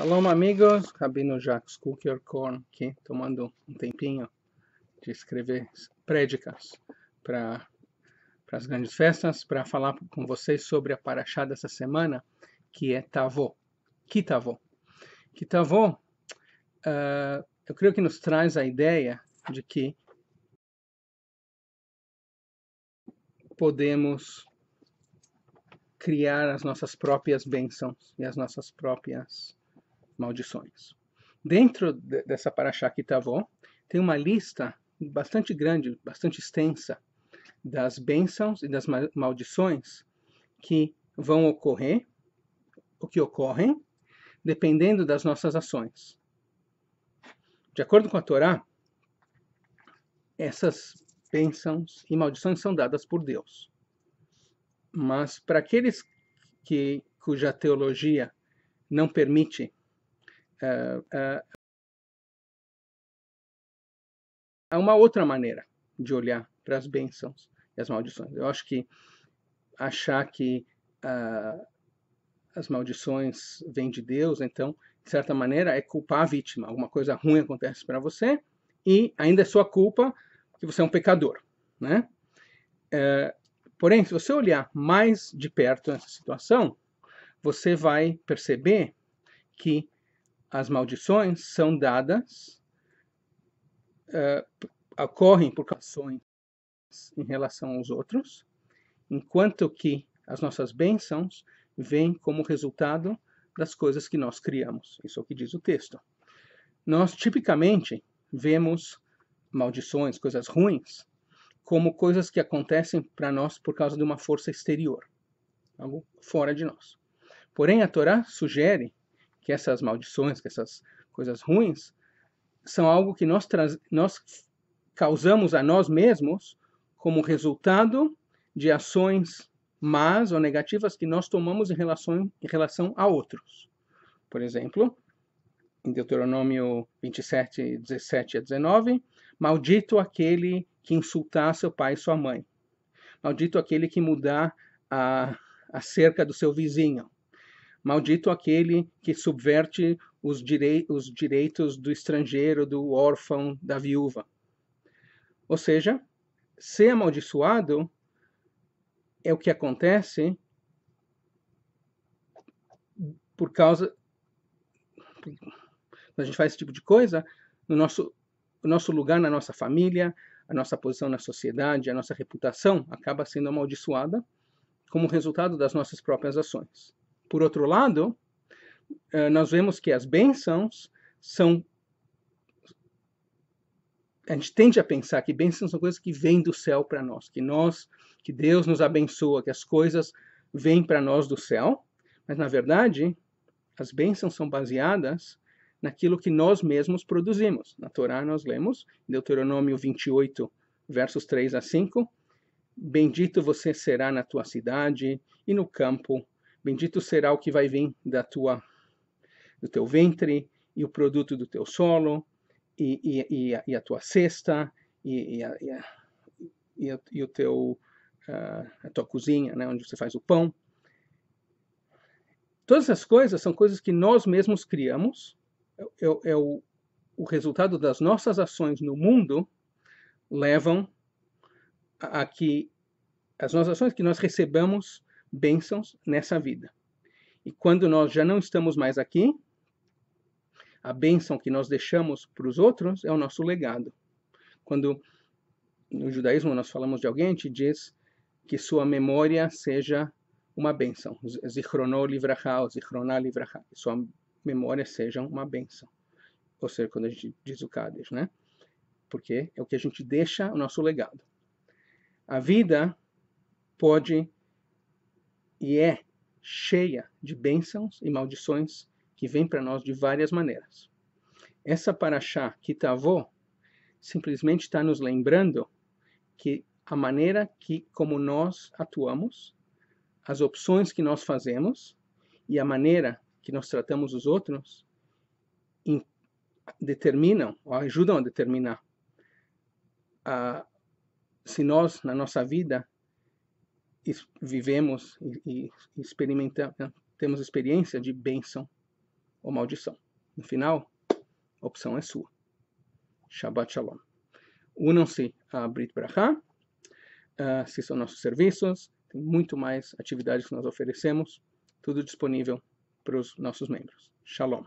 Shalom, amigos. Rabino Jacques Kukerkorn aqui, tomando um tempinho de escrever prédicas para as grandes festas, para falar com vocês sobre a paraxá dessa semana, que é Tavô. Que Tavô, uh, eu creio que nos traz a ideia de que podemos criar as nossas próprias bênçãos e as nossas próprias maldições. Dentro de, dessa que Kitavó, tá tem uma lista bastante grande, bastante extensa, das bênçãos e das maldições que vão ocorrer, o que ocorrem, dependendo das nossas ações. De acordo com a Torá, essas bênçãos e maldições são dadas por Deus. Mas para aqueles que cuja teologia não permite é uma outra maneira de olhar para as bênçãos e as maldições. Eu acho que achar que uh, as maldições vêm de Deus, então, de certa maneira, é culpar a vítima. Alguma coisa ruim acontece para você e ainda é sua culpa que você é um pecador. Né? Uh, porém, se você olhar mais de perto nessa situação, você vai perceber que as maldições são dadas, uh, ocorrem por causações em relação aos outros, enquanto que as nossas bênçãos vêm como resultado das coisas que nós criamos. Isso é o que diz o texto. Nós tipicamente vemos maldições, coisas ruins, como coisas que acontecem para nós por causa de uma força exterior, algo fora de nós. Porém, a Torá sugere que essas maldições, que essas coisas ruins, são algo que nós, nós causamos a nós mesmos como resultado de ações más ou negativas que nós tomamos em relação, em relação a outros. Por exemplo, em Deuteronômio 27, 17 a 19, maldito aquele que insultar seu pai e sua mãe. Maldito aquele que mudar a, a cerca do seu vizinho. Maldito aquele que subverte os, direi os direitos do estrangeiro, do órfão, da viúva. Ou seja, ser amaldiçoado é o que acontece por causa. Quando a gente faz esse tipo de coisa, no nosso, o nosso lugar na nossa família, a nossa posição na sociedade, a nossa reputação acaba sendo amaldiçoada como resultado das nossas próprias ações. Por outro lado, eh, nós vemos que as bênçãos são. A gente tende a pensar que bênçãos são coisas que vêm do céu para nós, que nós, que Deus nos abençoa, que as coisas vêm para nós do céu, mas na verdade, as bênçãos são baseadas naquilo que nós mesmos produzimos. Na Torá nós lemos, Deuteronômio 28, versos 3 a 5, Bendito você será na tua cidade e no campo Bendito será o que vai vir da tua, do teu ventre e o produto do teu solo e, e, e, a, e a, tua cesta e, a, a, o teu uh, a tua cozinha, né, onde você faz o pão. Todas essas coisas são coisas que nós mesmos criamos. É, é, é o, o resultado das nossas ações no mundo levam a, a que as nossas ações que nós recebamos bênçãos nessa vida. E quando nós já não estamos mais aqui, a bênção que nós deixamos para os outros é o nosso legado. Quando no judaísmo nós falamos de alguém, te diz que sua memória seja uma bênção. Zichrono livraha, zichrona livraha. Sua memória seja uma bênção. Ou seja, quando a gente diz o Kader, né? Porque é o que a gente deixa o nosso legado. A vida pode e é cheia de bênçãos e maldições que vêm para nós de várias maneiras. Essa paraxá Kitavô simplesmente está nos lembrando que a maneira que como nós atuamos, as opções que nós fazemos e a maneira que nós tratamos os outros determinam ou ajudam a determinar a, ah, se nós na nossa vida que vivemos e, e experimentamos, temos experiência de bênção ou maldição. No final, a opção é sua. Shabbat Shalom. Unam-se a Brit Brachá, assistam ah, nossos serviços, tem muito mais atividades que nós oferecemos, tudo disponível para os nossos membros. Shalom.